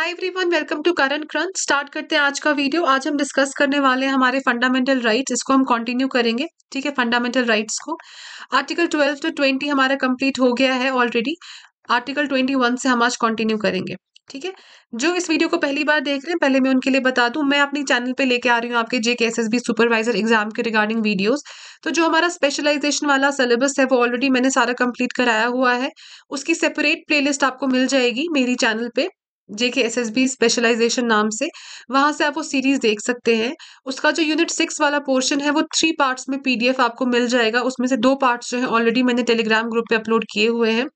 Hi everyone welcome to Karan क्रंथ start करते हैं आज का वीडियो आज हम डिस्कस करने वाले हैं हमारे फंडामेंटल राइट्स इसको हम कंटिन्यू करेंगे ठीक है फंडामेंटल राइट्स को आर्टिकल 12 टू 20 हमारा कंप्लीट हो गया है ऑलरेडी आर्टिकल 21 से हम आज कंटिन्यू करेंगे ठीक है जो इस वीडियो को पहली बार देख रहे हैं पहले मैं उनके लिए बता दूं मैं अपने चैनल पे लेके आ रही हूँ आपके J K S S B supervisor exam के रिगार्डिंग वीडियोस तो जो हमारा स्पेशलाइजेशन वाला सिलेबस है वो ऑलरेडी मैंने सारा कंप्लीट कराया हुआ है उसकी सेपरेट प्लेलिस्ट आपको मिल जाएगी मेरी चैनल पे J K S S B specialization नाम से वहाँ से आप वो सीरीज़ देख सकते हैं उसका जो यूनिट सिक्स वाला पोर्शन है वो थ्री पार्ट्स में पीडीएफ आपको मिल जाएगा उसमें से दो पार्ट्स जो है ऑलरेडी मैंने टेलीग्राम ग्रुप पे अपलोड किए हुए हैं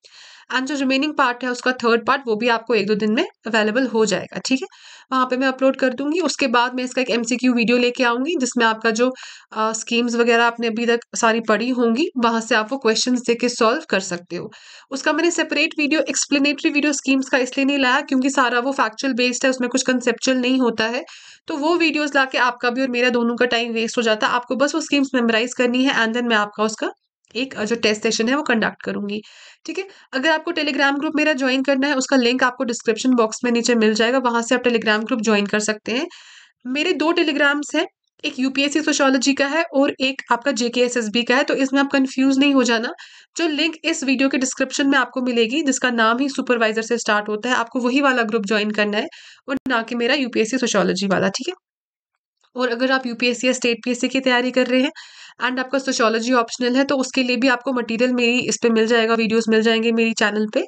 एंड जो रिमेनिंग पार्ट है उसका थर्ड पार्ट वो भी आपको एक दो दिन में अवेलेबल हो जाएगा ठीक है वहाँ पे मैं अपलोड कर दूंगी उसके बाद मैं इसका एक एम वीडियो लेके आऊँगी जिसमें आपका जो स्कीम्स वगैरह आपने अभी तक सारी पढ़ी होंगी वहाँ से आप वो क्वेश्चन दे के सॉल्व कर सकते हो उसका मैंने separate video explanatory video schemes का इसलिए नहीं लाया क्योंकि सारा वो फैक्चुअल बेस्ड है उसमें कुछ कंसेप्चुअल नहीं होता है तो वो वीडियोज़ ला आपका भी और मेरा दोनों का टाइम वेस्ट हो जाता है आपको बस वो स्कीम्स मेमोराइज करनी है एंड देन मैं आपका उसका एक जो टेस्ट सेशन है वो कंडक्ट करूंगी ठीक है अगर आपको टेलीग्राम ग्रुप मेरा ज्वाइन करना है उसका लिंक आपको डिस्क्रिप्शन बॉक्स में नीचे मिल जाएगा वहां से आप टेलीग्राम ग्रुप ज्वाइन कर सकते हैं मेरे दो टेलीग्राम्स हैं एक यूपीएससी सोशोलॉजी का है और एक आपका बी का है तो इसमें आप कंफ्यूज नहीं हो जाना जो लिंक इस वीडियो के डिस्क्रिप्शन में आपको मिलेगी जिसका नाम ही सुपरवाइजर से स्टार्ट होता है आपको वही वाला ग्रुप ज्वाइन करना है और ना कि मेरा यूपीएससी सोशोलॉजी वाला ठीक है और अगर आप यूपीएससी या स्टेट पीएससी की तैयारी कर रहे हैं एंड आपका सोशोलॉजी ऑप्शनल है तो उसके लिए भी आपको मटेरियल मेरी इस पर मिल जाएगा वीडियोस मिल जाएंगे मेरी चैनल पे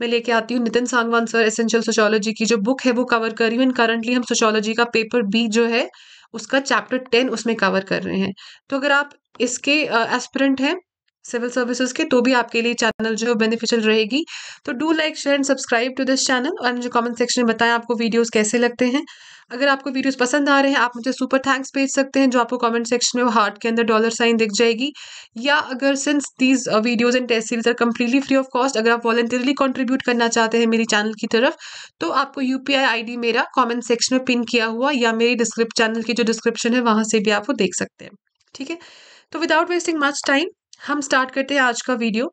मैं लेके आती हूँ Nitin Sangwan sir essential sociology की जो बुक है वो कवर कर रही हूँ एंड करंटली हम सोशोलॉजी का पेपर बी जो है उसका चैप्टर टेन उसमें कवर कर रहे हैं तो अगर आप इसके एस्परेंट हैं सिविल सर्विसेज के तो भी आपके लिए चैनल जो है बेनिफिशियल रहेगी तो do like share and subscribe to this channel और मुझे कमेंट सेक्शन में बताएं आपको वीडियोस कैसे लगते हैं अगर आपको वीडियोस पसंद आ रहे हैं आप मुझे सुपर थैंक्स भेज सकते हैं जो आपको कमेंट सेक्शन में हार्ट के अंदर डॉलर साइन दिख जाएगी या अगर since these videos and test series are completely free of cost अगर आप वॉलेंटियरली कॉन्ट्रीब्यूट करना चाहते हैं मेरी चैनल की तरफ तो आपको यू पी मेरा कॉमेंट सेक्शन में पिन किया हुआ या मेरी डिस्क्रिप चैनल की जो डिस्क्रिप्शन है वहाँ से भी आप वो देख सकते हैं ठीक है तो विदाउट वेस्टिंग मच टाइम हम स्टार्ट करते हैं आज का video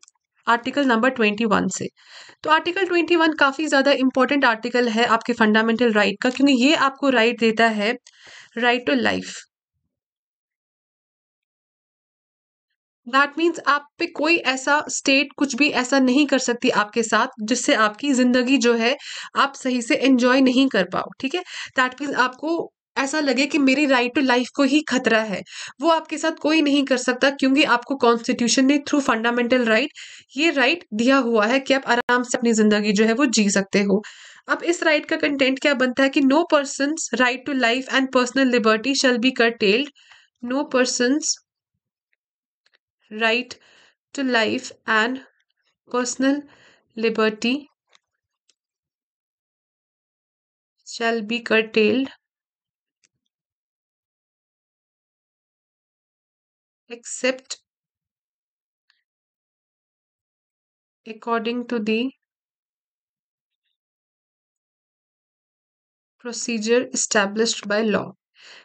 article number twenty one से तो आर्टिकल ट्वेंटी वन काफ़ी ज़्यादा इंपॉर्टेंट आर्टिकल है आपके फंडामेंटल राइट right का क्योंकि ये आपको राइट right देता है right to life that means आप पे कोई ऐसा स्टेट कुछ भी ऐसा नहीं कर सकती आपके साथ जिससे आपकी ज़िंदगी जो है आप सही से एंजॉय नहीं कर पाओ ठीक है दैट मीन्स आपको ऐसा लगे कि मेरी राइट टू लाइफ को ही खतरा है वो आपके साथ कोई नहीं कर सकता क्योंकि आपको कॉन्स्टिट्यूशन ने थ्रू फंडामेंटल राइट ये राइट दिया हुआ है कि आप आराम से अपनी जिंदगी जो है वो जी सकते हो अब इस राइट का कंटेंट क्या बनता है कि no person right to life and personal liberty shall be curtailed no person right to life and personal liberty shall be curtailed except according to the procedure established by law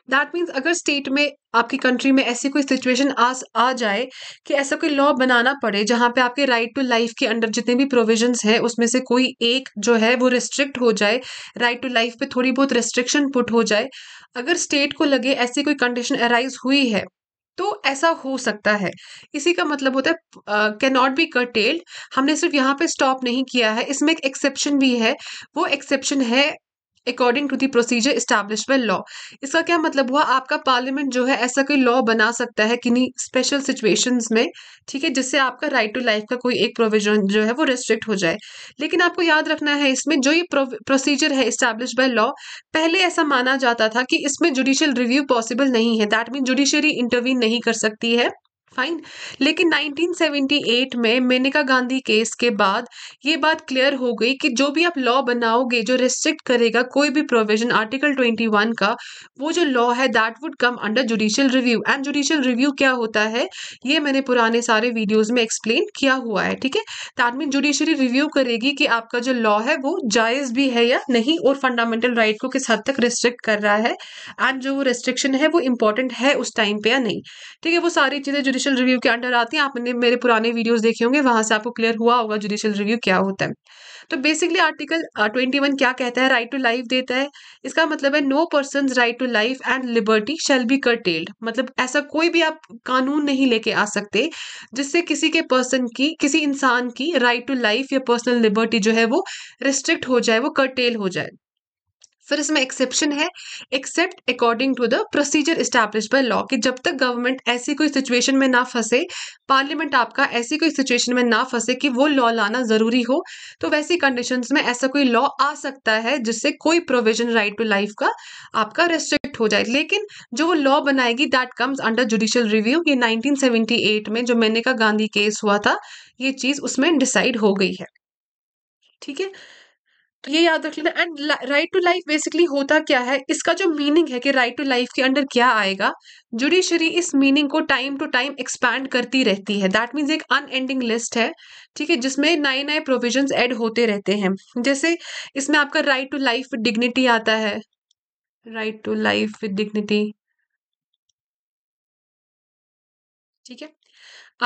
that means अगर state में आपकी country में ऐसी कोई situation आ आ जाए कि ऐसा कोई लॉ बनाना पड़े जहाँ पे आपके राइट टू लाइफ के अंडर जितने भी प्रोविजन हैं उसमें से कोई एक जो है वो रिस्ट्रिक्ट हो जाए राइट टू लाइफ पे थोड़ी बहुत रिस्ट्रिक्शन पुट हो जाए अगर स्टेट को लगे ऐसी कोई कंडीशन अराइज हुई है तो ऐसा हो सकता है इसी का मतलब होता है कैन नॉट बी कर्टेल्ड हमने सिर्फ यहाँ पे स्टॉप नहीं किया है इसमें एक एक्सेप्शन भी है वो एक्सेप्शन है according to the procedure establish by law इसका क्या मतलब हुआ आपका पार्लियामेंट जो है ऐसा कोई लॉ बना सकता है किन्हीं स्पेशल सिचुएशंस में ठीक है जिससे आपका राइट टू लाइफ का कोई एक प्रोविजन जो है वो रेस्ट्रिक्ट हो जाए लेकिन आपको याद रखना है इसमें जो ये प्रोसीजर है इस्टेब्लिश बाई लॉ पहले ऐसा माना जाता था कि इसमें जुडिशियल रिव्यू पॉसिबल नहीं है दैट मीन जुडिशरी इंटरवीन नहीं कर सकती है फाइन लेकिन 1978 में मेनका गांधी केस के बाद ये बात क्लियर हो गई कि जो भी आप लॉ बनाओगे जो रिस्ट्रिक्ट करेगा कोई भी प्रोविजन आर्टिकल 21 का वो जो लॉ है that would come under judicial review and judicial review क्या होता है ये मैंने पुराने सारे वीडियोज में एक्सप्लेन किया हुआ है ठीक है दैट मीन जुडिशरी रिव्यू करेगी कि आपका जो लॉ है वो जायज़ भी है या नहीं और फंडामेंटल राइट right को किस हद तक रिस्ट्रिक्ट कर रहा है एंड जो वो रेस्ट्रिक्शन है वो इंपॉर्टेंट है उस टाइम पे या नहीं ठीक है वो सारी चीज़ें जुडिशियल जुडिशियल रिव्यू के अंडर आती हैं आपने मेरे पुराने वीडियोस देखे होंगे वहां से आपको क्लियर हुआ होगा जुडिशियल रिव्यू क्या होता है तो बेसिकली आर्टिकल ट्वेंटी वन क्या कहता है राइट टू लाइफ देता है इसका मतलब है no person right to life and liberty shall be curtailed मतलब ऐसा कोई भी आप कानून नहीं लेके आ सकते जिससे किसी के पर्सन की किसी इंसान की राइट टू लाइफ या पर्सनल लिबर्टी जो है वो रिस्ट्रिक्ट हो जाए वो कर्टेल हो जाए फिर इसमें एक्सेप्शन है except according to the procedure establish by law कि जब तक गवर्नमेंट ऐसी कोई सिचुएशन में ना फंसे पार्लियामेंट आपका ऐसी कोई सिचुएशन में ना फंसे कि वो लॉ लाना ज़रूरी हो तो वैसी कंडीशन में ऐसा कोई लॉ आ सकता है जिससे कोई प्रोविजन राइट टू लाइफ का आपका रेस्ट्रिक्ट हो जाए लेकिन जो वो लॉ बनाएगी that comes under judicial review ये एट में जो मेनका गांधी केस हुआ था ये चीज़ उसमें डिसाइड हो गई है ठीक है तो ये याद रख लेना and right to life basically होता क्या है इसका जो मीनिंग है कि राइट टू लाइफ के अंडर क्या आएगा जुडिशरी इस मीनिंग को टाइम टू टाइम एक्सपैंड करती रहती है दैट मीन्स एक अनएंडिंग लिस्ट है ठीक है जिसमें नए नए प्रोविजन एड होते रहते हैं जैसे इसमें आपका right to life with dignity आता है right to life with dignity ठीक है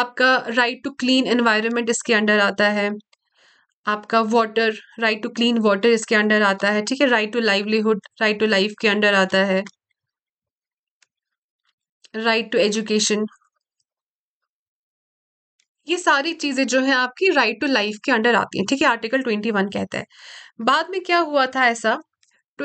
आपका राइट टू क्लीन एनवायरमेंट इसके अंडर आता है आपका water right to clean water इसके अंडर आता है ठीक है right to livelihood right to life के अंडर आता है राइट टू एजुकेशन ये सारी चीजें जो है आपकी राइट टू लाइफ के अंडर आती हैं ठीक है आर्टिकल ट्वेंटी वन कहता है बाद में क्या हुआ था ऐसा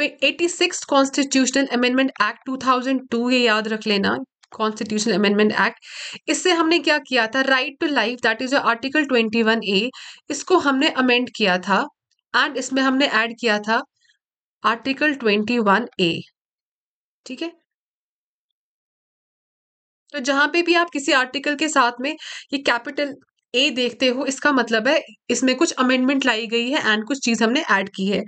eighty six constitutional amendment act two thousand two ये याद रख लेना कॉन्स्टिट्यूशनल अमेंडमेंट एक्ट इससे हमने क्या किया था right to life that is article twenty one A इसको हमने अमेंड किया था एंड इसमें हमने ऐड किया था आर्टिकल ट्वेंटी वन ए ठीक है तो जहां पे भी आप किसी आर्टिकल के साथ में ये कैपिटल ए देखते हो इसका मतलब है इसमें कुछ अमेंडमेंट लाई गई है एंड कुछ चीज़ हमने ऐड की है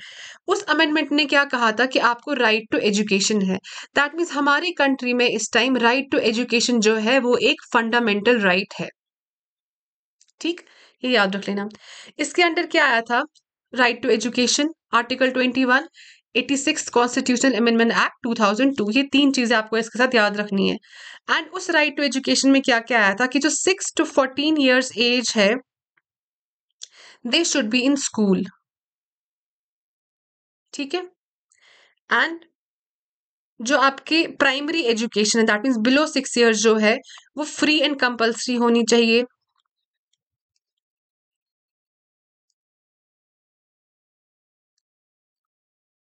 उस अमेंडमेंट ने क्या कहा था कि आपको राइट टू एजुकेशन है दैट मीन्स हमारी कंट्री में इस टाइम राइट टू एजुकेशन जो है वो एक फंडामेंटल राइट right है ठीक ये याद रख लेना इसके अंडर क्या आया था right to education article twenty one six constitutional amendment act two two ये तीन चीज़ें आपको इसके साथ याद रखनी है एंड उस राइट टू एजुकेशन में क्या क्या आया था कि जो six to fourteen years age है they should be in school ठीक है एंड जो आपकी प्राइमरी एजुकेशन है that means below six years जो है वो फ्री एंड कंपल्सरी होनी चाहिए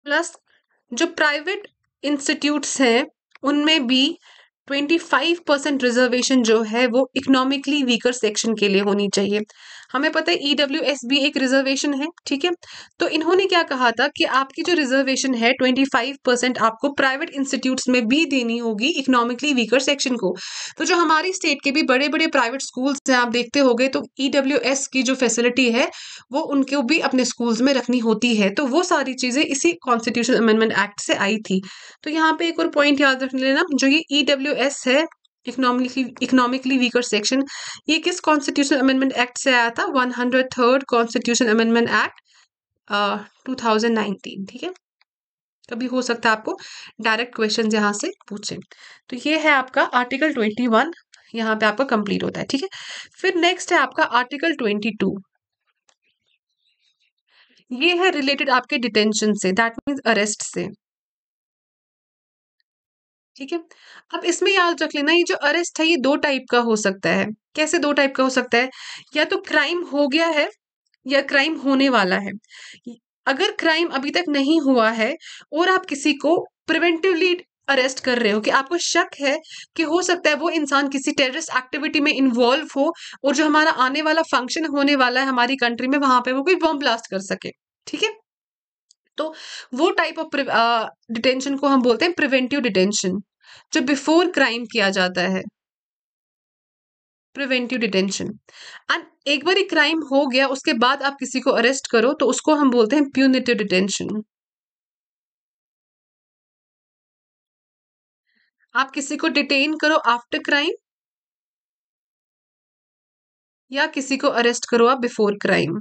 प्लस जो प्राइवेट इंस्टीट्यूट्स हैं उनमें भी 25 परसेंट रिजर्वेशन जो है वो इकोनॉमिकली वीकर सेक्शन के लिए होनी चाहिए हमें पता है ई e एक रिजर्वेशन है ठीक है तो इन्होंने क्या कहा था कि आपकी जो रिजर्वेशन है 25 परसेंट आपको प्राइवेट इंस्टीट्यूट्स में भी देनी होगी इकोनॉमिकली वीकर सेक्शन को तो जो हमारी स्टेट के भी बड़े बड़े प्राइवेट स्कूल्स हैं आप देखते हो तो ई e की जो फैसिलिटी है वो उनको भी अपने स्कूल्स में रखनी होती है तो वो सारी चीज़ें इसी कॉन्स्टिट्यूशन अमेंडमेंट एक्ट से आई थी तो यहाँ पे एक और पॉइंट याद रख लेना जो ये ई e है इकोनॉमिकली इकोनॉमिकली वीकर सेक्शन ये किस कॉन्स्टिट्यूशन अमेंडमेंट एक्ट से आया था one hundred third constitution amendment act two thousand nineteen ठीक है कभी हो सकता है आपको डायरेक्ट क्वेश्चन यहाँ से पूछें तो ये है आपका आर्टिकल ट्वेंटी वन यहाँ पे आपका कंप्लीट होता है ठीक है फिर नेक्स्ट है आपका आर्टिकल ट्वेंटी टू ये है रिलेटेड आपके detention say that means arrest से ठीक है अब इसमें याद रख लेना ये जो अरेस्ट है ये दो टाइप का हो सकता है कैसे दो टाइप का हो सकता है या तो क्राइम हो गया है या क्राइम होने वाला है अगर क्राइम अभी तक नहीं हुआ है और आप किसी को प्रिवेंटिवली अरेस्ट कर रहे हो कि आपको शक है कि हो सकता है वो इंसान किसी टेररिस्ट एक्टिविटी में इन्वॉल्व हो और जो हमारा आने वाला फंक्शन होने वाला है हमारी कंट्री में वहां पे वो कोई बॉम्ब ब्लास्ट कर सके ठीक है तो वो टाइप ऑफ डिटेंशन को हम बोलते हैं प्रिवेंटिव डिटेंशन जो बिफोर क्राइम किया जाता है प्रिवेंटिव डिटेंशन एंड एक बार क्राइम हो गया उसके बाद आप किसी को अरेस्ट करो तो उसको हम बोलते हैं प्यूनिटिव डिटेंशन आप किसी को डिटेन करो आफ्टर क्राइम या किसी को अरेस्ट करो आप बिफोर क्राइम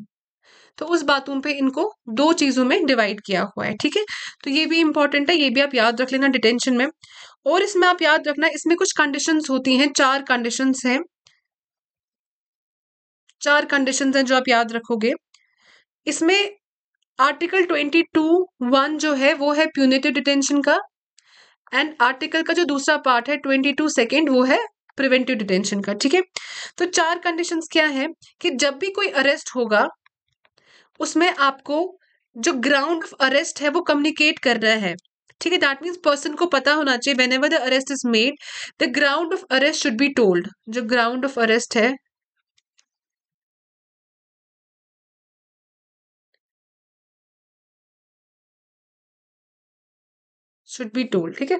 तो उस बातों पे इनको दो चीज़ों में डिवाइड किया हुआ है ठीक है तो ये भी इंपॉर्टेंट है ये भी आप याद रख लेना डिटेंशन में और इसमें आप याद रखना इसमें कुछ कंडीशंस होती हैं चार कंडीशंस हैं चार कंडीशंस हैं जो आप याद रखोगे इसमें आर्टिकल ट्वेंटी टू वन जो है वो है प्यूनेटिव डिटेंशन का एंड आर्टिकल का जो दूसरा पार्ट है ट्वेंटी टू सेकेंड वो है प्रिवेंटिव डिटेंशन का ठीक है तो चार कंडीशंस क्या है कि जब भी कोई अरेस्ट होगा उसमें आपको जो ग्राउंड ऑफ अरेस्ट है वो कम्युनिकेट कर रहा है ठीक है दैट मीन्स पर्सन को पता होना चाहिए whenever the arrest is made the ground of arrest should be told जो ग्राउंड ऑफ अरेस्ट है शुड बी टोल्ड ठीक है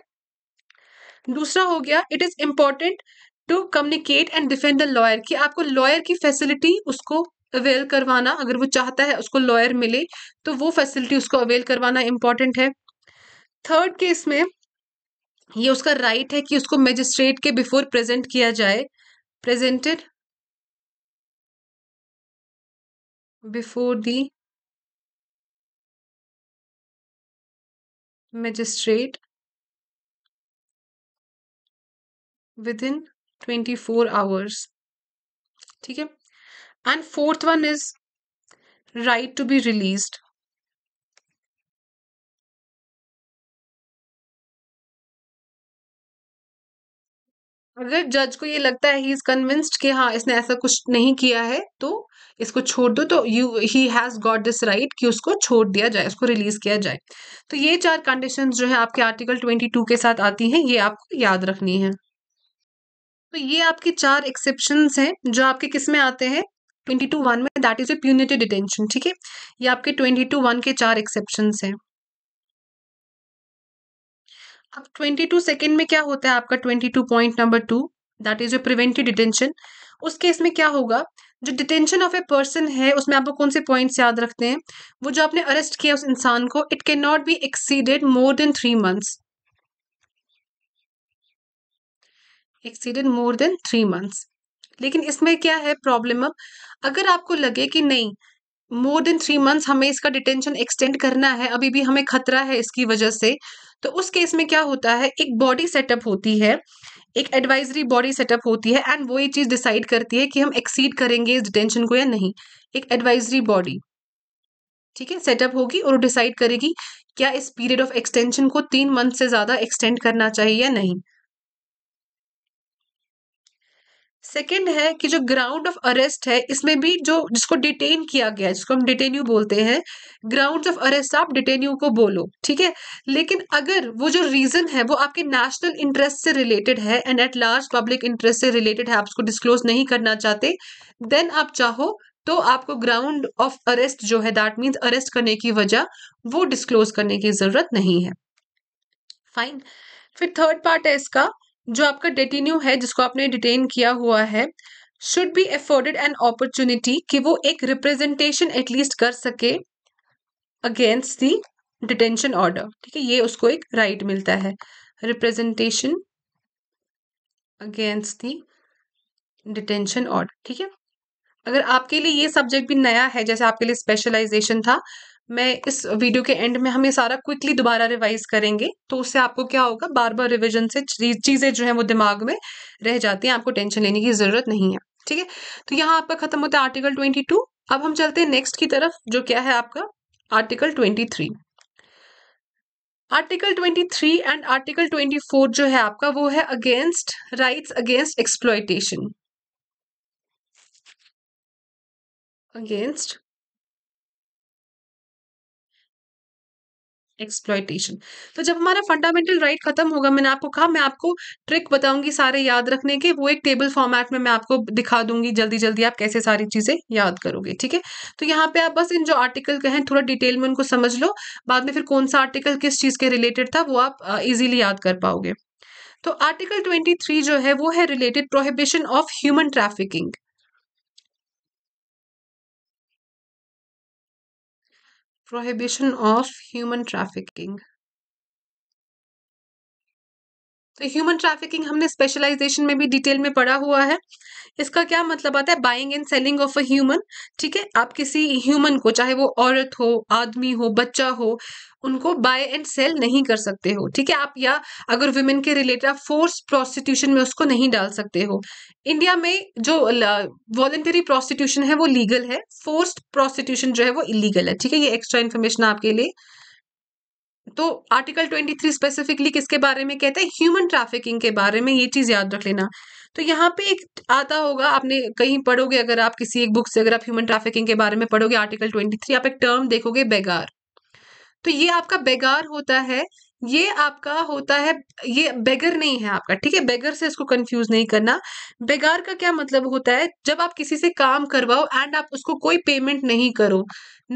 दूसरा हो गया it is important to communicate and defend the lawyer कि आपको लॉयर की फैसिलिटी उसको अवेल करवाना अगर वो चाहता है उसको लॉयर मिले तो वो फैसिलिटी उसको अवेल करवाना इम्पॉर्टेंट है थर्ड केस में ये उसका राइट right है कि उसको मजिस्ट्रेट के बिफोर प्रेजेंट किया जाए presented before the magistrate within twenty four hours ठीक है and fourth one is right to be released अगर जज को ये लगता है ही इज कन्विंस्ड कि हाँ इसने ऐसा कुछ नहीं किया है तो इसको छोड़ दो तो you he has got this right कि उसको छोड़ दिया जाए उसको रिलीज किया जाए तो ये चार कंडीशंस जो है आपके आर्टिकल ट्वेंटी टू के साथ आती हैं ये आपको याद रखनी है तो ये आपके चार एक्सेप्शन हैं जो आपके किस में आते हैं ट्वेंटी टू वन में that is a punitive detention ठीक है ये आपके ट्वेंटी टू वन के चार एक्सेप्शन हैं अब ट्वेंटी टू सेकेंड में क्या होता है आपका twenty two point number two that is a preventive detention उस केस में क्या होगा जो डिटेंशन ऑफ ए पर्सन है उसमें आपको कौन से पॉइंट्स याद रखते हैं वो जो आपने अरेस्ट किया उस इंसान को it can not be exceeded more than three months exceeded more than three months लेकिन इसमें क्या है प्रॉब्लम अब अगर आपको लगे कि नहीं मोर देन थ्री मंथ्स हमें इसका डिटेंशन एक्सटेंड करना है अभी भी हमें खतरा है इसकी वजह से तो उस केस में क्या होता है एक बॉडी सेटअप होती है एक एडवाइजरी बॉडी सेटअप होती है एंड वो ये चीज़ डिसाइड करती है कि हम एक्सीड करेंगे इस डिटेंशन को या नहीं एक एडवाइजरी बॉडी ठीक है सेटअप होगी और डिसाइड करेगी क्या इस पीरियड ऑफ एक्सटेंशन को तीन मंथ से ज़्यादा एक्सटेंड करना चाहिए या नहीं सेकेंड है कि जो ग्राउंड ऑफ अरेस्ट है इसमें भी जो जिसको डिटेन किया गया है जिसको हम यू बोलते हैं ग्राउंड ऑफ अरेस्ट आप यू को बोलो ठीक है लेकिन अगर वो जो रीजन है वो आपके नेशनल इंटरेस्ट से रिलेटेड है and at large public interest से रिलेटेड है आप उसको डिस्क्लोज नहीं करना चाहते देन आप चाहो तो आपको ग्राउंड ऑफ अरेस्ट जो है दैट मीन्स अरेस्ट करने की वजह वो डिस्क्लोज करने की जरूरत नहीं है फाइन फिर थर्ड पार्ट है इसका जो आपका डिटेन्यू है जिसको आपने डिटेन किया हुआ है should be afforded an opportunity कि वो एक रिप्रेजेंटेशन एटलीस्ट कर सके अगेंस्ट दी डिटेंशन ऑर्डर ठीक है ये उसको एक राइट right मिलता है representation against the detention order ठीक है अगर आपके लिए ये सब्जेक्ट भी नया है जैसे आपके लिए स्पेशलाइजेशन था मैं इस वीडियो के एंड में हम ये सारा क्विकली दोबारा रिवाइज करेंगे तो उससे आपको क्या होगा बार बार रिविजन से चीज़ें जो है वो दिमाग में रह जाती हैं आपको टेंशन लेने की ज़रूरत नहीं है ठीक है तो यहाँ आपका खत्म होता है आर्टिकल ट्वेंटी टू अब हम चलते हैं नेक्स्ट की तरफ जो क्या है आपका article twenty three article twenty three and article twenty four जो है आपका वो है against rights against exploitation against exploitation तो जब हमारा फंडामेंटल राइट खत्म होगा मैंने आपको कहा मैं आपको ट्रिक बताऊंगी सारे याद रखने के वो एक टेबल फॉर्मेट में मैं आपको दिखा दूंगी जल्दी जल्दी आप कैसे सारी चीज़ें याद करोगे ठीक है तो यहाँ पे आप बस इन जो आर्टिकल कहें थोड़ा डिटेल में उनको समझ लो बाद में फिर कौन सा आर्टिकल किस चीज़ के रिलेटेड था वो आप इजिली याद कर पाओगे तो आर्टिकल ट्वेंटी जो है वो है related prohibition of human trafficking Prohibition of Human Trafficking तो ह्यूमन ट्रैफिकिंग हमने स्पेशलाइजेशन में भी डिटेल में पढ़ा हुआ है इसका क्या मतलब आता है buying and selling of a human ठीक है आप किसी ह्यूमन को चाहे वो औरत हो आदमी हो बच्चा हो उनको बाय एंड सेल नहीं कर सकते हो ठीक है आप या अगर वुमेन के रिलेटेड आप फोर्स प्रोस्टिट्यूशन में उसको नहीं डाल सकते हो इंडिया में जो वॉलेंटरी प्रोस्टिट्यूशन है वो लीगल है फोर्स्ड प्रोस्टिट्यूशन जो है वो इलीगल है ठीक है ये एक्स्ट्रा इन्फॉर्मेशन आपके लिए तो आर्टिकल 23 स्पेसिफिकली किसके बारे में कहते हैं ह्यूमन ट्रैफिकिंग के बारे में ये चीज़ याद रख लेना तो यहाँ पे एक आता होगा आपने कहीं पढ़ोगे अगर आप किसी एक बुक से अगर आप ह्यूमन ट्रैफिकिंग के बारे में पढ़ोगे आर्टिकल 23 आप एक टर्म देखोगे बेगार तो ये आपका बेगार होता है ये आपका होता है ये बेगर नहीं है आपका ठीक है बेगर से इसको कंफ्यूज नहीं करना बेगार का क्या मतलब होता है जब आप किसी से काम करवाओ एंड आप उसको कोई पेमेंट नहीं करो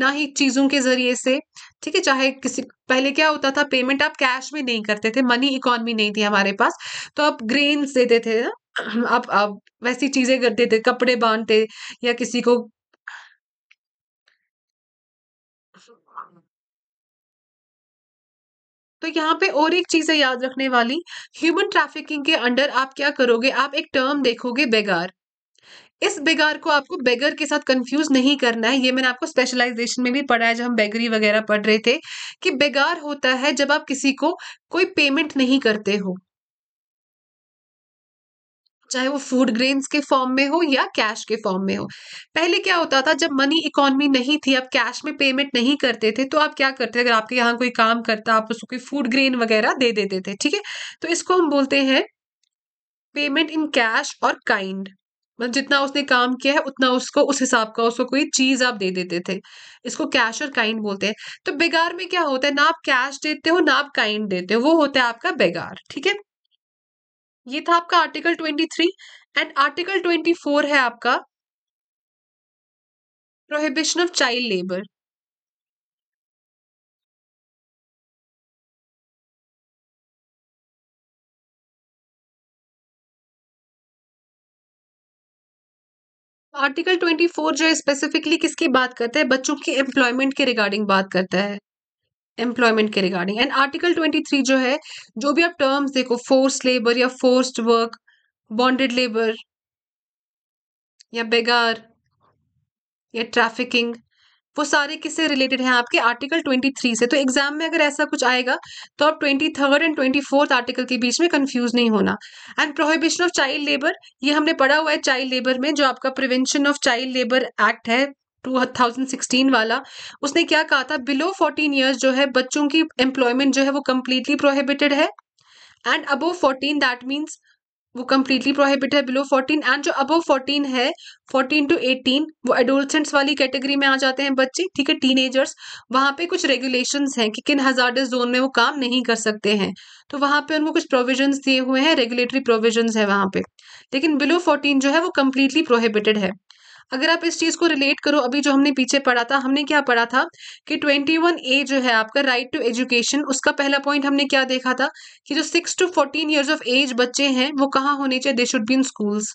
ना ही चीज़ों के ज़रिए से ठीक है चाहे किसी पहले क्या होता था पेमेंट आप कैश में नहीं करते थे मनी इकोनॉमी नहीं थी हमारे पास तो आप ग्रेन्स देते थे ना आप, आप वैसी चीजें करते थे कपड़े बांधते या किसी को तो यहाँ पे और एक चीज है याद रखने वाली ह्यूमन ट्रैफिकिंग के अंडर आप क्या करोगे आप एक टर्म देखोगे बेगार इस बेगार को आपको बेगर के साथ कंफ्यूज नहीं करना है ये मैंने आपको स्पेशलाइजेशन में भी पढ़ा है जब हम बेगरी वगैरह पढ़ रहे थे कि बेगार होता है जब आप किसी को कोई पेमेंट नहीं करते हो चाहे वो फूड ग्रेन्स के फॉर्म में हो या कैश के फॉर्म में हो पहले क्या होता था जब मनी इकोनॉमी नहीं थी आप कैश में पेमेंट नहीं करते थे तो आप क्या करते अगर आपके यहाँ कोई काम करता आप उसको कोई फूड ग्रेन वगैरह दे देते थे ठीक है तो इसको हम बोलते हैं पेमेंट इन कैश और काइंड मतलब जितना उसने काम किया है उतना उसको उस हिसाब का उसको कोई चीज आप दे देते थे इसको कैश और काइंड बोलते हैं तो बेगार में क्या होता है ना आप कैश देते हो ना आप काइंड देते हो वो होता है आपका बेगार ठीक है ये था आपका article twenty three and article twenty four है आपका prohibition of child labour article 24 जो स्पेसिफिकली किसकी बात करता है बच्चों की एम्प्लॉयमेंट के रिगार्डिंग बात करता है एम्प्लॉयमेंट के रिगार्डिंग एंड आर्टिकल 23 जो है जो भी आप टर्म्स देखो फोर्स लेबर या फोर्स्ड वर्क बॉन्डेड लेबर या बेगार या ट्रैफिकिंग वो सारे किससे रिलेटेड हैं आपके आर्टिकल 23 से तो एग्जाम में अगर ऐसा कुछ आएगा तो आप twenty third and twenty fourth article के बीच में कंफ्यूज नहीं होना and prohibition of child labour ये हमने पढ़ा हुआ है चाइल्ड लेबर में जो आपका prevention of child labour act है 2016 वाला उसने क्या कहा था बिलो 14 इयर्स जो है बच्चों की एम्प्लॉयमेंट जो है वो कम्प्लीटली प्रोहिबिटेड है एंड अबो 14 दैट मीन्स वो कम्प्लीटली प्रोहिबिट है बिलो फोर्टीन एंड जो अबो फोर्टीन है फोर्टीन टू एटीन वो एडोलसेंट्स वाली कैटेगरी में आ जाते हैं बच्चे ठीक है टीनेजर्स वहाँ पे कुछ रेगुलेशंस हैं कि किन हजार जोन में वो काम नहीं कर सकते हैं तो वहाँ पे उनको कुछ प्रोविजंस दिए हुए हैं रेगुलेटरी प्रोविजंस है वहाँ पे लेकिन बिलो फोर्टीन जो है वो कम्प्लीटली प्रोहिबिटेड है अगर आप इस चीज़ को रिलेट करो अभी जो हमने पीछे पढ़ा था हमने क्या पढ़ा था कि ट्वेंटी वन ए जो है आपका राइट टू एजुकेशन उसका पहला पॉइंट हमने क्या देखा था कि जो six to fourteen years of age बच्चे हैं वो कहाँ होने चाहिए they should be in schools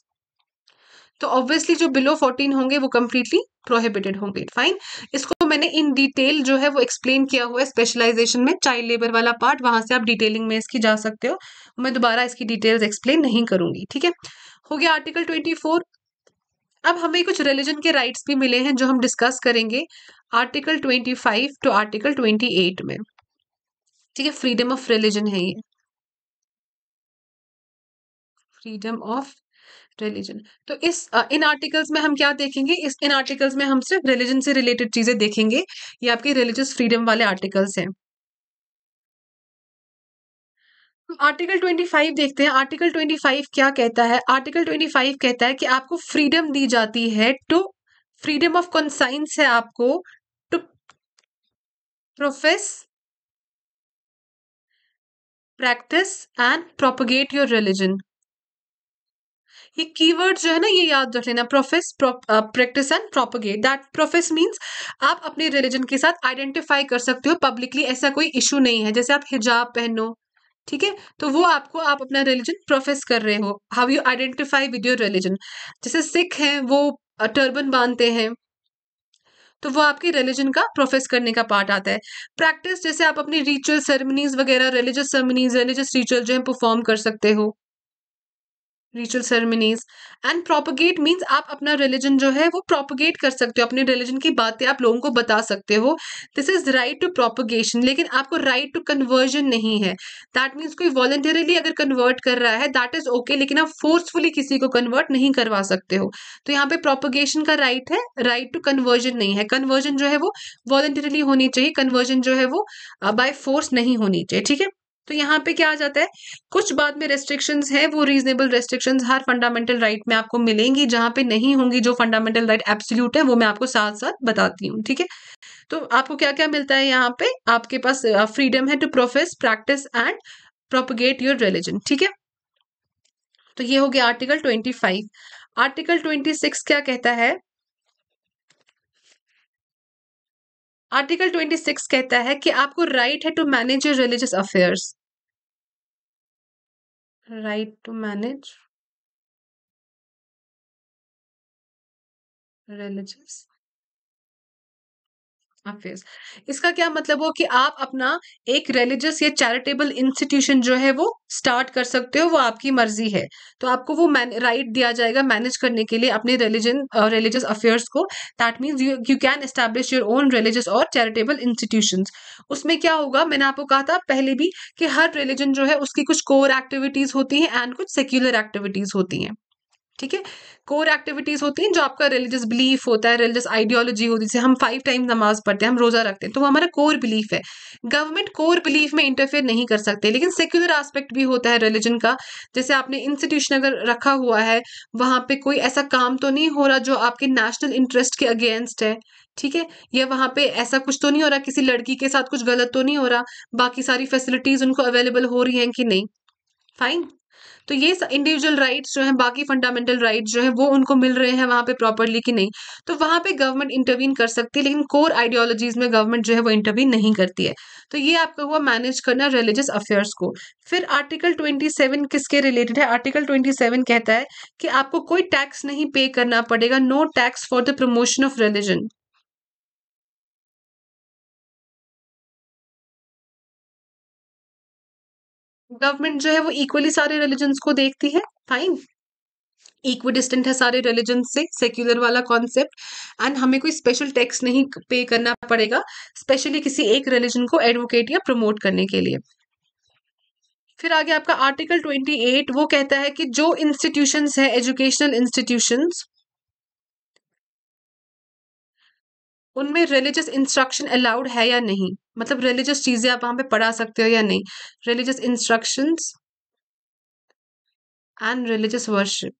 तो ऑब्वियसली जो बिलो फोर्टीन होंगे वो कम्प्लीटली प्रोहिबिटेड होंगे फाइन इसको मैंने इन डिटेल जो है वो एक्सप्लेन किया हुआ है स्पेशलाइजेशन में चाइल्ड लेबर वाला पार्ट वहां से आप डिटेलिंग में इसकी जा सकते हो मैं दोबारा इसकी डिटेल्स एक्सप्लेन नहीं करूंगी ठीक है हो गया आर्टिकल ट्वेंटी फोर अब हमें कुछ रिलीजन के राइट्स भी मिले हैं जो हम डिस्कस करेंगे article twenty five to article twenty eight में ठीक है फ्रीडम ऑफ रिलीजन है ये फ्रीडम ऑफ रिलीजन तो इस इन आर्टिकल्स में हम क्या देखेंगे इस इन आर्टिकल्स में हम सिर्फ रिलीजन से रिलेटेड चीज़ें देखेंगे ये आपके रिलीजियस फ्रीडम वाले आर्टिकल्स हैं आर्टिकल 25 देखते हैं आर्टिकल 25 क्या कहता है आर्टिकल 25 कहता है कि आपको फ्रीडम दी जाती है टू फ्रीडम ऑफ कंसाइंस है आपको to profess practice and propagate your religion ये कीवर्ड जो है ना ये याद रख लेना profess practice and propagate that profess means आप अपने रिलीजन के साथ आइडेंटिफाई कर सकते हो पब्लिकली ऐसा कोई इशू नहीं है जैसे आप हिजाब पहनो ठीक है तो वो आपको आप अपना रिलीजन प्रोफेस कर रहे हो how you identify with your religion जैसे सिख हैं वो टर्बन बांधते हैं तो वो आपके रिलीजन का प्रोफेस करने का पार्ट आता है प्रैक्टिस जैसे आप अपनी रिचुअल सेरेमनीज वगैरह रिलीजियस सेरेमनीज रिलीजियस रिचुअल जो है परफॉर्म कर सकते हो ritual ceremonies and propagate means आप अपना रिलीजन जो है वो प्रोपोगेट कर सकते हो अपने रिलीजन की बातें आप लोगों को बता सकते हो this is right to propagation लेकिन आपको राइट टू कन्वर्जन नहीं है दैट मीन्स कोई वॉलेंटियरली अगर कन्वर्ट कर रहा है दैट इज ओके लेकिन आप फोर्सफुली किसी को कन्वर्ट नहीं करवा सकते हो तो यहाँ पे प्रोपोगेशन का राइट right है राइट टू कन्वर्जन नहीं है कन्वर्जन जो है वो वॉलेंटरीली होनी चाहिए कन्वर्जन जो है वो बाय फोर्स नहीं होनी चाहिए ठीक है तो यहाँ पे क्या आ जाता है कुछ बाद में रेस्ट्रिक्शंस है वो रीजनेबल रेस्ट्रिक्शंस हर फंडामेंटल राइट right में आपको मिलेंगी जहां पे नहीं होंगी जो फंडामेंटल राइट एब्सोल्यूट है वो मैं आपको साथ साथ बताती हूँ ठीक है तो आपको क्या क्या मिलता है यहाँ पे आपके पास फ्रीडम है to profess practice and propagate your religion ठीक है तो ये हो गया article twenty five article twenty six क्या कहता है आर्टिकल 26 कहता है कि आपको राइट है to manage your religious affairs right to manage religious affairs इसका क्या मतलब हो कि आप अपना एक रिलीजियस या चैरिटेबल इंस्टीट्यूशन जो है वो स्टार्ट कर सकते हो वो आपकी मर्जी है तो आपको वो राइट दिया जाएगा मैनेज करने के लिए अपने रिलीजन रिलीजियस अफेयर्स को that means you you can establish your own religious और चैरिटेबल इंस्टीट्यूशन उसमें क्या होगा मैंने आपको कहा था पहले भी कि हर रिलीजन जो है उसकी कुछ कोर एक्टिविटीज होती हैं एंड कुछ सेक्युलर एक्टिविटीज होती हैं ठीक है कोर एक्टिविटीज़ होती हैं जो आपका रिलीजियस बिलीफ होता है रिलीजियस आइडियोलॉजी होती है जैसे हम फाइव टाइम नमाज पढ़ते हैं हम रोज़ा रखते हैं तो वो हमारा कोर बिलीफ है गवर्नमेंट कोर बिलीफ में इंटरफेयर नहीं कर सकते लेकिन सेक्युलर एस्पेक्ट भी होता है रिलीजन का जैसे आपने इंस्टीट्यूशन अगर रखा हुआ है वहाँ पर कोई ऐसा काम तो नहीं हो रहा जो आपके नेशनल इंटरेस्ट के अगेंस्ट है ठीक है या वहाँ पे ऐसा कुछ तो नहीं हो रहा किसी लड़की के साथ कुछ गलत तो नहीं हो रहा बाकी सारी फैसिलिटीज़ उनको अवेलेबल हो रही हैं कि नहीं फाइन तो ये इंडिविजुअल राइट्स जो है बाकी फंडामेंटल राइट्स जो है वो उनको मिल रहे हैं वहाँ पे प्रॉपरली कि नहीं तो वहाँ पे गवर्नमेंट इंटरवीन कर सकती है लेकिन कोर आइडियोलॉजीज में गवर्नमेंट जो है वो इंटरवीन नहीं करती है तो ये आपका हुआ मैनेज करना रिलीजियस अफेयर्स को फिर आर्टिकल ट्वेंटी सेवन किसके रिलेटेड है आर्टिकल ट्वेंटी सेवन कहता है कि आपको कोई टैक्स नहीं पे करना पड़ेगा no tax for the promotion of religion government जो है वो इक्वली सारे रिलीजन को देखती है फाइन इक्वी डिस्टेंट है सारे रिलीजन से सेक्युलर वाला कॉन्सेप्ट एंड हमें कोई स्पेशल टैक्स नहीं पे करना पड़ेगा स्पेशली किसी एक रिलीजन को एडवोकेट या प्रमोट करने के लिए फिर आगे आपका आर्टिकल 28 वो कहता है कि जो इंस्टीट्यूशंस है एजुकेशनल इंस्टीट्यूशंस उनमें रिलीजियस इंस्ट्रक्शन अलाउड है या नहीं मतलब रिलीजियस चीजें आप वहां पे पढ़ा सकते हो या नहीं religious instruction and religious worship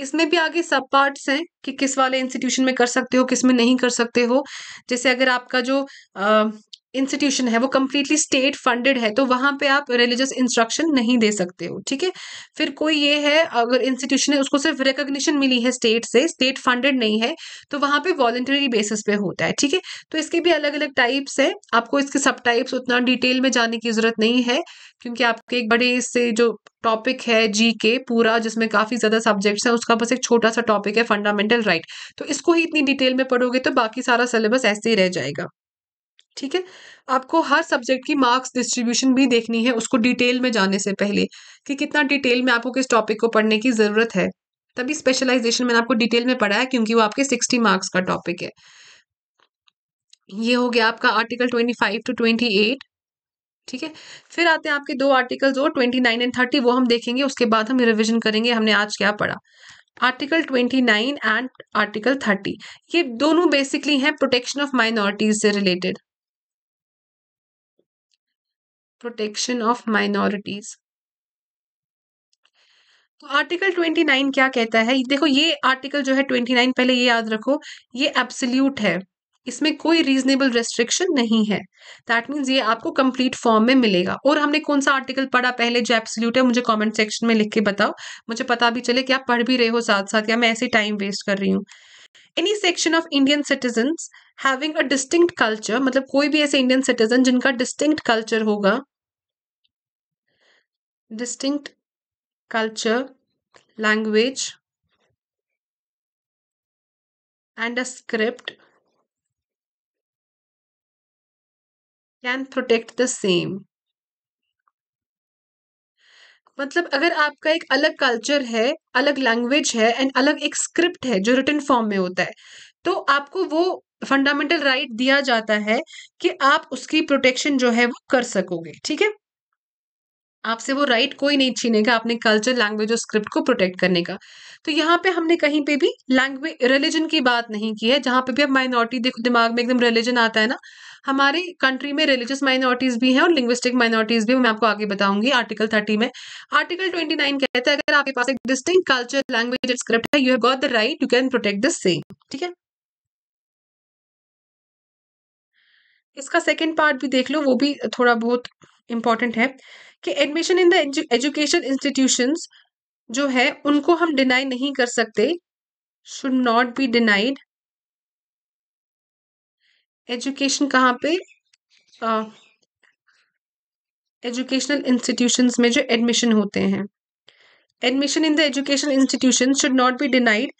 इसमें भी आगे सब पार्ट्स हैं कि किस वाले इंस्टीट्यूशन में कर सकते हो किस में नहीं कर सकते हो जैसे अगर आपका जो इंस्टीट्यूशन है वो कम्प्लीटली स्टेट फंडेड है तो वहां पे आप रिलीजियस इंस्ट्रक्शन नहीं दे सकते हो ठीक है फिर कोई ये है अगर इंस्टीट्यूशन है उसको सिर्फ रिकोगशन मिली है स्टेट से स्टेट फंडेड नहीं है तो वहां पे वॉलेंटरी बेसिस पे होता है ठीक है तो इसके भी अलग अलग टाइप्स है आपको इसके सब टाइप्स उतना डिटेल में जाने की जरूरत नहीं है क्योंकि आपके एक बड़े से जो टॉपिक है जी के पूरा जिसमें काफ़ी ज़्यादा सब्जेक्ट्स हैं उसका बस एक छोटा सा टॉपिक है फंडामेंटल राइट right. तो इसको ही इतनी डिटेल में पढ़ोगे तो बाकी सारा सिलेबस ऐसे ही रह जाएगा ठीक है आपको हर सब्जेक्ट की मार्क्स डिस्ट्रीब्यूशन भी देखनी है उसको डिटेल में जाने से पहले कि कितना डिटेल में आपको किस टॉपिक को पढ़ने की ज़रूरत है तभी स्पेशलाइजेशन मैंने आपको डिटेल में पढ़ा है क्योंकि वो आपके सिक्सटी मार्क्स का टॉपिक है ये हो गया आपका article twenty five to twenty eight ठीक है फिर आते हैं आपके दो आर्टिकल्स और ट्वेंटी नाइन एंड थर्टी वो हम देखेंगे उसके बाद हम रिविजन करेंगे हमने आज क्या पढ़ा article twenty nine and article thirty ये दोनों बेसिकली हैं प्रोटेक्शन ऑफ माइनॉरिटीज से रिलेटेड प्रोटेक्शन ऑफ माइनॉरिटीज तो आर्टिकल 29 क्या कहता है देखो ये आर्टिकल जो है 29 पहले ये याद रखो ये एब्सोल्यूट है इसमें कोई रीजनेबल रेस्ट्रिक्शन नहीं है दैट मीन्स ये आपको कंप्लीट फॉर्म में मिलेगा और हमने कौन सा आर्टिकल पढ़ा पहले जो एब्सोल्यूट है मुझे कमेंट सेक्शन में लिख के बताओ मुझे पता भी चले कि आप पढ़ भी रहे हो साथ साथ या मैं ऐसे टाइम वेस्ट कर रही हूँ any section of Indian citizen having a distinct culture मतलब कोई भी ऐसे इंडियन सिटीजन जिनका डिस्टिंक्ट कल्चर होगा distinct culture language and a script can protect the same मतलब अगर आपका एक अलग कल्चर है अलग लैंग्वेज है एंड अलग एक स्क्रिप्ट है जो रिटर्न फॉर्म में होता है तो आपको वो फंडामेंटल राइट दिया जाता है कि आप उसकी प्रोटेक्शन जो है वो कर सकोगे ठीक है आपसे वो राइट कोई नहीं छीनेगा अपने कल्चर लैंग्वेज और स्क्रिप्ट को प्रोटेक्ट करने का तो यहाँ पे हमने कहीं पे भी लैंग्वेज रिलीजन की बात नहीं की है जहां पे भी अब माइनॉरिटी देखो दिमाग में एकदम रिलीजन आता है ना हमारे कंट्री में रिलीजियस माइनॉरिटीज भी हैं और लिंग्विस्टिक माइनॉरिटीज भी मैं आपको आगे बताऊंगी आर्टिकल थर्टी में आर्टिकल ट्वेंटी नाइन कहता है अगर आपके पास एक डिस्टिंग कल्चर लैंग्वेज स्क्रिप्ट है you have got the right you can protect the same ठीक है इसका सेकेंड पार्ट भी देख लो वो भी थोड़ा बहुत इम्पॉर्टेंट है कि admission in the education institutions जो है उनको हम डिनाई नहीं कर सकते should not be denied education कहाँ पे एजुकेशनल uh, इंस्टीट्यूशंस में जो एडमिशन होते हैं admission in the education institution should not be denied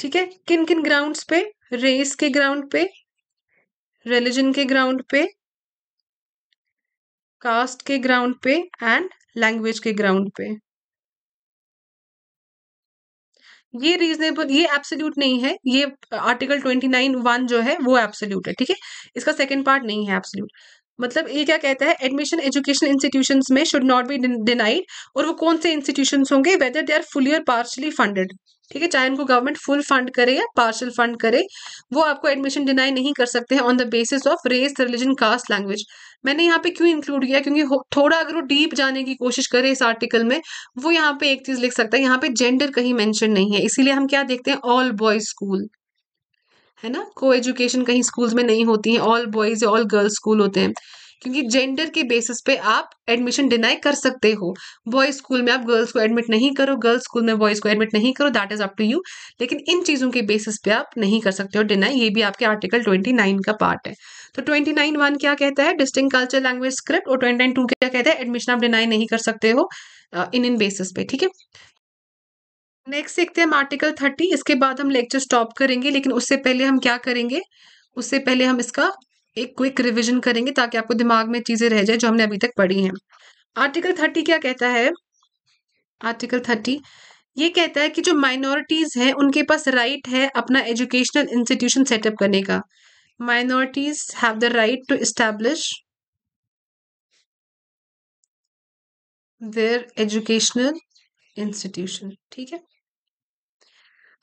ठीक है किन किन ग्राउंड्स पे रेस के ग्राउंड पे रिलीजन के ग्राउंड पे कास्ट के ग्राउंड पे एंड लैंग्वेज के ग्राउंड पे ये रीजनेबल ये एब्सोल्यूट नहीं है ये आर्टिकल ट्वेंटी नाइन वन जो है वो एब्सोल्यूट है ठीक है इसका सेकंड पार्ट नहीं है एब्सोल्यूट मतलब ये क्या कहता है एडमिशन एजुकेशन इंस्टीट्यूशन में शुड नॉट बी डिनाइड और वो कौन से इंस्टीट्यूशन होंगे वेदर दे आर फुली और पार्शली फंडेड ठीक है चाहे उनको गवर्नमेंट फुल फंड करे या पार्शल फंड करे वो आपको एडमिशन डिनाई नहीं कर सकते हैं on the basis of race religion caste language मैंने यहाँ पे क्यों इंक्लूड किया क्योंकि थोड़ा अगर वो डीप जाने की कोशिश करे इस आर्टिकल में वो यहाँ पे एक चीज लिख सकता है यहाँ पे जेंडर कहीं मैंशन नहीं है इसीलिए हम क्या देखते हैं ऑल बॉयज स्कूल है ना को एजुकेशन कहीं स्कूल्स में नहीं होती है ऑल बॉयज या ऑल गर्ल्स स्कूल होते हैं क्योंकि जेंडर के बेसिस पे आप एडमिशन डिनाई कर सकते हो बॉयज स्कूल में आप गर्ल्स को एडमिट नहीं करो गर्ल्स स्कूल में बॉयज को एडमिट नहीं करो that is up to you लेकिन इन चीज़ों के बेसिस पे आप नहीं कर सकते हो डिनाई ये भी आपके आर्टिकल ट्वेंटी नाइन का पार्ट है तो ट्वेंटी नाइन वन क्या कहता है डिस्टिंग कल्चर लैंग्वेज स्क्रिप्ट और ट्वेंटी नाइन टू क्या कहता है एडमिशन आप डिनाई नहीं कर सकते हो इन इन बेसिस पे ठीक है नेक्स्ट देखते हैं हम आर्टिकल थर्टी इसके बाद हम लेक्चर स्टॉप करेंगे लेकिन उससे पहले हम क्या करेंगे उससे पहले हम इसका एक क्विक रिविजन करेंगे ताकि आपको दिमाग में चीज़ें रह जाए जो हमने अभी तक पढ़ी हैं आर्टिकल थर्टी क्या कहता है आर्टिकल थर्टी ये कहता है कि जो माइनॉरिटीज़ हैं उनके पास राइट है अपना एजुकेशनल इंस्टीट्यूशन सेटअप करने का minorities have the right to establish their educational institution ठीक है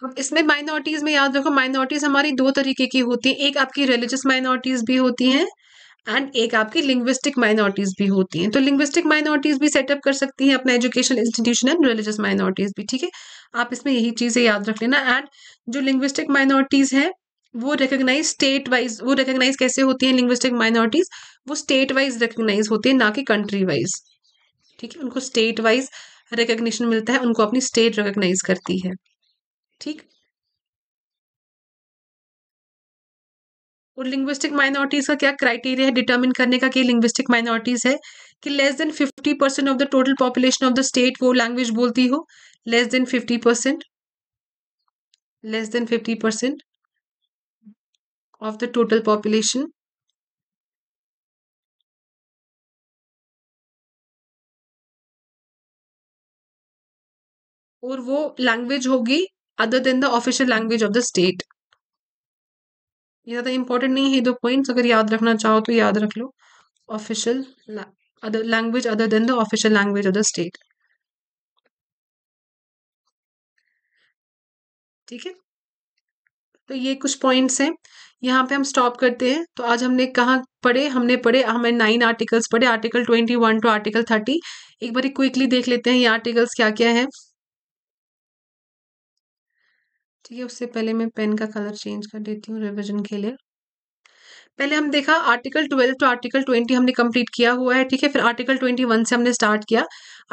अब इसमें माइनॉरिटीज़ में याद रखो माइनॉरिटीज़ हमारी दो तरीके की होती है एक आपकी रिलीजियस माइनॉरिटीज़ भी होती हैं एंड एक आपकी लिंग्विस्टिक माइनॉरिटीज़ भी होती हैं तो लिंग्विस्टिक माइनॉरिटीज़ भी सेटअप कर सकती हैं अपना education institution and religious minorities भी ठीक है आप इसमें यही चीज़ें याद रख लेना एंड जो लिंग्विस्टिक माइनॉरिटीज़ हैं वो रिकोगनाइज स्टेट वाइज वो रिकोगनाइज कैसे होती है लिंग्विस्टिक माइनॉरिटीज़ वो स्टेट वाइज रिकोगनाइज होती है ना कि कंट्री वाइज ठीक है उनको स्टेट वाइज रिकग्निशन मिलता है उनको अपनी स्टेट रिकोगनाइज करती है ठीक और लिंग्विस्टिक माइनॉरिटीज का क्या क्राइटेरिया है डिटर्मिन करने का कि लिंग्विस्टिक माइनॉरिटीज है कि less than fifty percent of the total population of the state वो लैंग्वेज बोलती हो less than fifty percent less than fifty percent of the total population और वो लैंग्वेज होगी other than the official language of the state ये ज़्यादा important नहीं है दो पॉइंट अगर याद रखना चाहो तो याद रख लो official other language other than the official language of the state ठीक है तो ये कुछ पॉइंट्स हैं यहाँ पे हम स्टॉप करते हैं तो आज हमने कहाँ पढ़े हमने पढ़े हमें नाइन आर्टिकल्स पढ़े article twenty one to article thirty एक बार क्विकली देख लेते हैं ये आर्टिकल्स क्या क्या हैं ठीक है उससे पहले मैं पेन का कलर चेंज कर देती हूँ रिविजन के लिए पहले हम देखा article twelve to article twenty हमने कंप्लीट किया हुआ है ठीक है फिर आर्टिकल ट्वेंटी वन से हमने स्टार्ट किया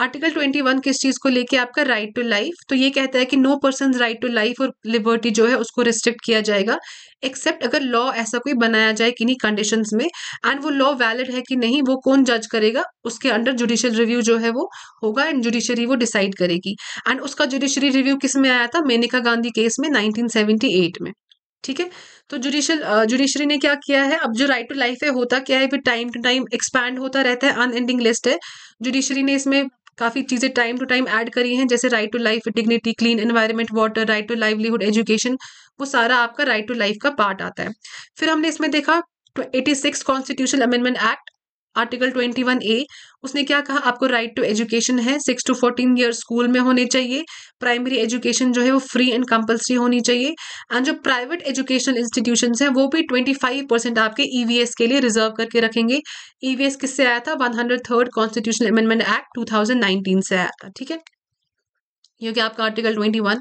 आर्टिकल ट्वेंटी वन किस चीज़ को लेके आपका राइट टू लाइफ तो ये कहता है कि no person right to life और लिबर्टी जो है उसको रिस्ट्रिक्ट किया जाएगा एक्सेप्ट अगर लॉ ऐसा कोई बनाया जाए किन्हीं कंडीशन में एंड वो लॉ वैलिड है कि नहीं वो कौन जज करेगा उसके अंडर जुडिशियल रिव्यू जो है वो होगा एंड जुडिशरी वो डिसाइड करेगी एंड उसका जुडिशरी रिव्यू किस में आया था मेनका गांधी केस में नाइनटीन में ठीक है तो जुडिशल जुडिशरी uh, ने क्या किया है अब जो राइट टू लाइफ है होता क्या है फिर टाइम टू टाइम एक्सपैंड होता रहता है अनएंडिंग लिस्ट है जुडिशरी ने इसमें काफ़ी चीज़ें टाइम टू टाइम ऐड करी हैं जैसे right to life dignity clean environment water right to livelihood education वो सारा आपका राइट टू लाइफ का पार्ट आता है फिर हमने इसमें देखा eighty six constitution amendment act article twenty one A उसने क्या कहा आपको राइट टू एजुकेशन है six to fourteen year school में होने चाहिए प्राइमरी एजुकेशन जो है वो फ्री एंड कंपल्सरी होनी चाहिए एंड जो प्राइवेट एजुकेशनल इंस्टीट्यूशन हैं वो भी ट्वेंटी फाइव परसेंट आपके ई e के लिए रिजर्व करके रखेंगे ई e किससे आया था one hundred third constitution amendment act two thousand nineteen से आया था ठीक है क्योंकि आपका आर्टिकल ट्वेंटी वन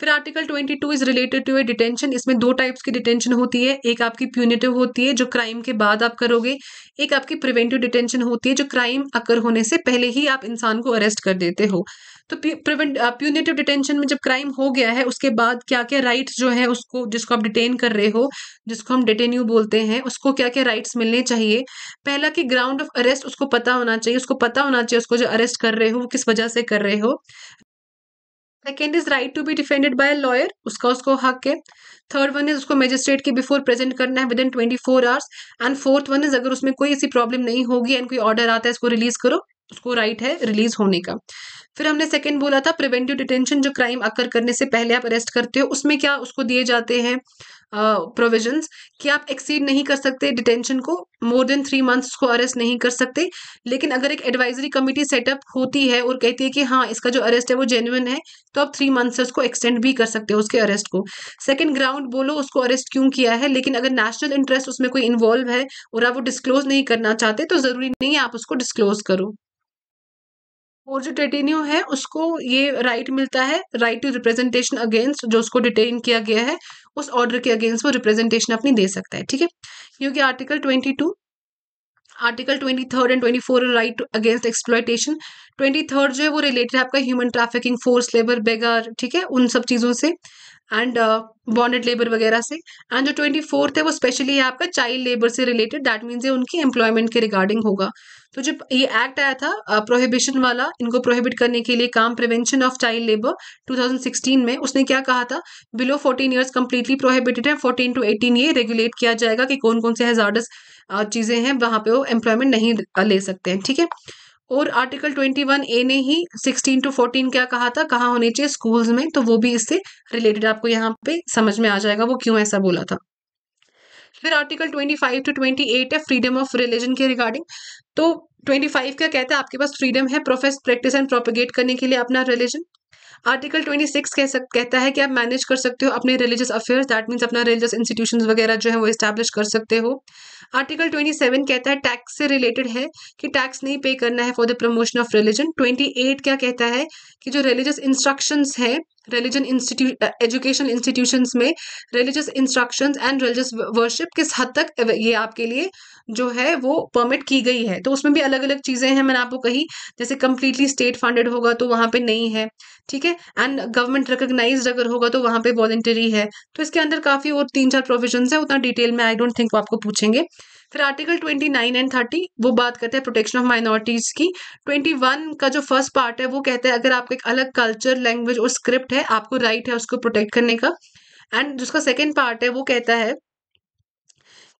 फिर article twenty two is related to a detention इसमें दो टाइप्स की डिटेंशन होती है एक आपकी प्यूनिटिव होती है जो क्राइम के बाद आप करोगे एक आपकी प्रिवेंटिव डिटेंशन होती है जो क्राइम अकर होने से पहले ही आप इंसान को अरेस्ट कर देते हो तो प्रिवेंट प्यूनिटिव डिटेंशन में जब क्राइम हो गया है उसके बाद क्या क्या राइट्स जो है उसको जिसको आप डिटेन कर रहे हो जिसको हम डिटेन्यू बोलते हैं उसको क्या क्या राइट्स मिलने चाहिए पहला कि ग्राउंड ऑफ अरेस्ट उसको पता होना चाहिए उसको पता होना चाहिए उसको जो अरेस्ट कर रहे हो वो किस वजह से कर रहे हो second is right to be defended by lawyer उसका उसको हक है थर्ड वन इज उसको मजिस्ट्रेट के बिफोर प्रेजेंट करना है within twenty four hours and fourth one is अगर उसमें कोई ऐसी प्रॉब्लम नहीं होगी एंड कोई ऑर्डर आता है इसको रिलीज करो उसको राइट है रिलीज होने का फिर हमने सेकेंड बोला था प्रिवेंटिव डिटेंशन जो क्राइम अकर करने से पहले आप अरेस्ट करते हो उसमें क्या उसको दिए जाते हैं uh, कि आप एक्सीड नहीं कर सकते डिटेंशन को मोर देन थ्री मंथ्स को अरेस्ट नहीं कर सकते लेकिन अगर एक एडवाइजरी कमेटी सेटअप होती है और कहती है कि हाँ इसका जो अरेस्ट है वो जेन्युन है तो आप थ्री मंथ से उसको एक्सटेंड भी कर सकते हो उसके अरेस्ट को सेकेंड ग्राउंड बोलो उसको अरेस्ट क्यों किया है लेकिन अगर नेशनल इंटरेस्ट उसमें कोई इन्वॉल्व है और आप वो डिस्क्लोज नहीं करना चाहते तो ज़रूरी नहीं है आप उसको डिस्क्लोज करो और जो डिटेन्यू है उसको ये राइट मिलता है राइट टू रिप्रेजेंटेशन अगेंस्ट जो उसको डिटेन किया गया है उस ऑर्डर के अगेंस्ट वो रिप्रेजेंटेशन अपनी दे सकता है ठीक है क्योंकि article twenty two article twenty third and twenty four right against exploitation twenty third जो है वो रिलेटेड है आपका human trafficking force labour beggar ठीक है उन सब चीज़ों से एंड बॉन्डेड लेबर वगैरह से एंड जो ट्वेंटी फोर्थ है वो स्पेशली है आपका चाइल्ड लेबर से रिलेटेड दैट मीन्स ये उनकी एम्प्लॉयमेंट के रिगार्डिंग होगा तो जब ये एक्ट आया था प्रोहिबिशन वाला इनको प्रोहिबिट करने के लिए काम प्रिवेंशन ऑफ चाइल्ड लेबर 2016 में उसने क्या कहा था बिलो 14 इयर्स कंप्लीटली प्रोहिबिटेड है 14 टू 18 ये रेगुलेट किया जाएगा कि कौन कौन से हजार्डस चीज़ें हैं वहाँ पे वो एम्प्लॉयमेंट नहीं ले सकते हैं ठीक है और आर्टिकल 21 ए ने ही 16 टू 14 क्या कहा था कहाँ होने चाहिए स्कूल्स में तो वो भी इससे रिलेटेड आपको यहाँ पे समझ में आ जाएगा वो क्यों ऐसा बोला था फिर article twenty five to twenty eight है फ्रीडम ऑफ रिलीजन के रिगार्डिंग तो ट्वेंटी फाइव क्या कहता है आपके पास फ्रीडम है प्रोफेस प्रैक्टिस एंड प्रोपोगेट करने के लिए अपना रिलीजन आर्टिकल ट्वेंटी सिक्स कह सक कहता है कि आप मैनेज कर सकते हो अपने रिलीजियस अफेयर्स दैट मीन्स अपना रिलीजियस इंस्टीट्यूशन वगैरह जो है वो इस्टेब्लिश कर सकते हो आर्टिकल ट्वेंटी सेवन कहता है टैक्स से रिलेटेड है कि टैक्स नहीं पे करना है for the promotion of religion twenty eight क्या कहता है कि जो रिलीजियस इंस्ट्रक्शन है रिलीजन इंस्टीट्यूट एजुकेशन इंस्टीट्यूशन में religious instruction and religious worship किस हद तक ये आपके लिए जो है वो परमिट की गई है तो उसमें भी अलग अलग चीज़ें हैं मैंने आपको कही जैसे कंप्लीटली स्टेट फंडेड होगा तो वहां पे नहीं है ठीक है एंड गवर्नमेंट रिकोगनाइज अगर होगा तो वहां पे वॉलेंटरी है तो इसके अंदर काफ़ी और तीन चार प्रोविजन है उतना डिटेल में आई डोंट थिंक वो आपको पूछेंगे फिर article twenty nine and thirty वो बात करते हैं प्रोटेक्शन ऑफ माइनॉरिटीज़ की ट्वेंटी वन का जो फर्स्ट पार्ट है वो कहते हैं अगर आपका एक अलग कल्चर लैंग्वेज और स्क्रिप्ट है आपको राइट right है उसको प्रोटेक्ट करने का एंड जिसका सेकेंड पार्ट है वो कहता है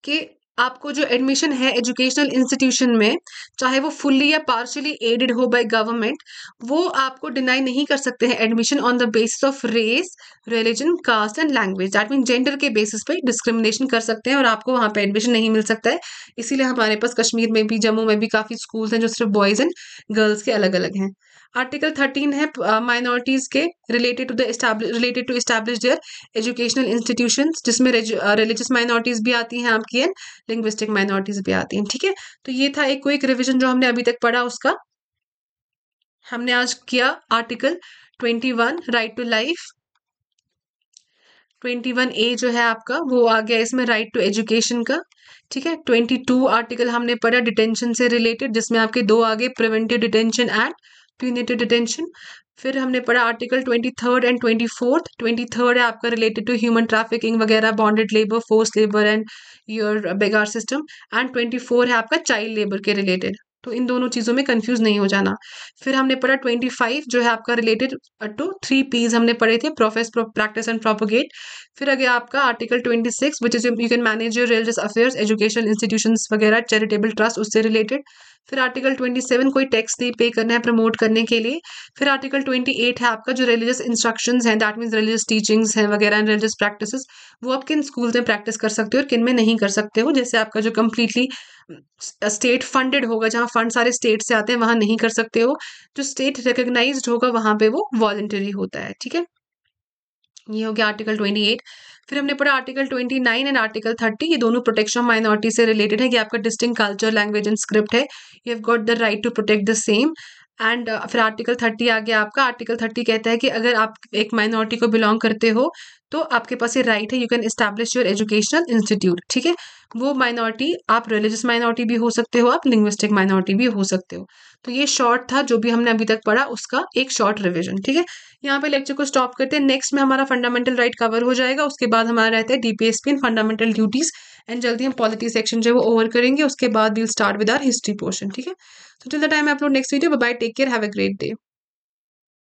कि आपको जो एडमिशन है एजुकेशनल इंस्टीट्यूशन में चाहे वो फुल्ली या पार्शली एडेड हो बाय गवर्नमेंट वो आपको डिनाई नहीं कर सकते हैं admission on the basis of race religion caste and language that mean gender के बेसिस पे डिस्क्रिमिनेशन कर सकते हैं और आपको वहाँ पे एडमिशन नहीं मिल सकता है इसीलिए हमारे पास कश्मीर में भी जम्मू में भी काफ़ी स्कूल्स हैं जो सिर्फ बॉयज़ एंड गर्ल्स के अलग अलग हैं आर्टिकल थर्टीन है माइनॉरिटीज़ uh, के related to the related to establish their educational institution जिसमें रिलीजियस माइनॉरिटीज़ uh, भी आती हैं आपकी एंड लिंग्विस्टिक माइनॉरिटीज़ भी आती हैं ठीक है तो ये था एक क्विक रिविजन जो हमने अभी तक पढ़ा उसका हमने आज किया article twenty one right to life twenty one A जो है आपका वो आ गया इसमें राइट टू एजुकेशन का ठीक है ट्वेंटी टू आर्टिकल हमने पढ़ा डिटेंशन से रिलेटेड जिसमें आपके दो आगे प्रिवेंटिव डिटेंशन एंड क्लिनेटेड डिटेंशन फिर हमने पढ़ा article twenty third and twenty fourth twenty third है आपका रिलेटेड टू ह्यूमन ट्रैफिकिंग वगैरह bonded labour force labour and your बेगार सिस्टम एंड ट्वेंटी फोर है आपका चाइल्ड लेबर के रिलेटेड तो इन दोनों चीज़ों में कंफ्यूज नहीं हो जाना फिर हमने पढ़ा ट्वेंटी फाइव जो है आपका रिलेटेड टू थ्री पीज हमने पढ़े थे प्रोफेस प्रैक्टिस एंड प्रोपोगेट फिर अगे आपका article twenty six which is you can manage your religious affairs education institution वगैरह चैरिटेबल ट्रस्ट उससे रिलेटेड फिर आर्टिकल 27 कोई टैक्स नहीं पे करना है प्रमोट करने के लिए फिर आर्टिकल 28 है आपका जो रिलीजियस इंस्ट्रक्शन है दैट मीन्स रिलीजियस टीचिंग्स हैं वगैरह एंड रिलीजियस प्रैक्टिस वो आप किन स्कूल में प्रैक्टिस कर सकते हो और किन में नहीं कर सकते हो जैसे आपका जो कम्प्लीटली स्टेट फंडेड होगा जहाँ फंड सारे स्टेट से आते हैं वहाँ नहीं कर सकते हो जो स्टेट रिकोगनाइज होगा वहाँ पे वो वॉल्टरी होता है ठीक है ये हो गया आर्टिकल ट्वेंटी एट फिर हमने पढ़ा आर्टिकल 29 एंड आर्टिकल 30 ये दोनों प्रोटेक्शन माइनॉरिटी से रिलेटेड है कि आपका distinct culture language and script है you have got the right to protect the same and फिर आर्टिकल थर्टी आ गया आपका आर्टिकल थर्टी कहता है कि अगर आप एक माइनॉरिटी को बिलोंग करते हो तो आपके पास ये राइट है you can establish your educational institute ठीक है वो माइनॉरिटी आप रिलीजियस माइनॉरिटी भी हो सकते हो आप लिंग्विस्टिक माइनॉरिटी भी हो सकते हो तो ये शॉर्ट था जो भी हमने अभी तक पढ़ा उसका एक शॉर्ट रिविजन ठीक है यहाँ पे लेक्चर को स्टॉप करते हैं नेक्स्ट में हमारा फंडामेंटल राइट कवर हो जाएगा उसके बाद हमारा रहता है DPSP and fundamental duties and जल्दी हम पॉलिटी सेक्शन जो है वो ओवर करेंगे उसके बाद we'll start with our history portion ठीक है तो टिल द टाइम आप लोग next video bye take care have a great day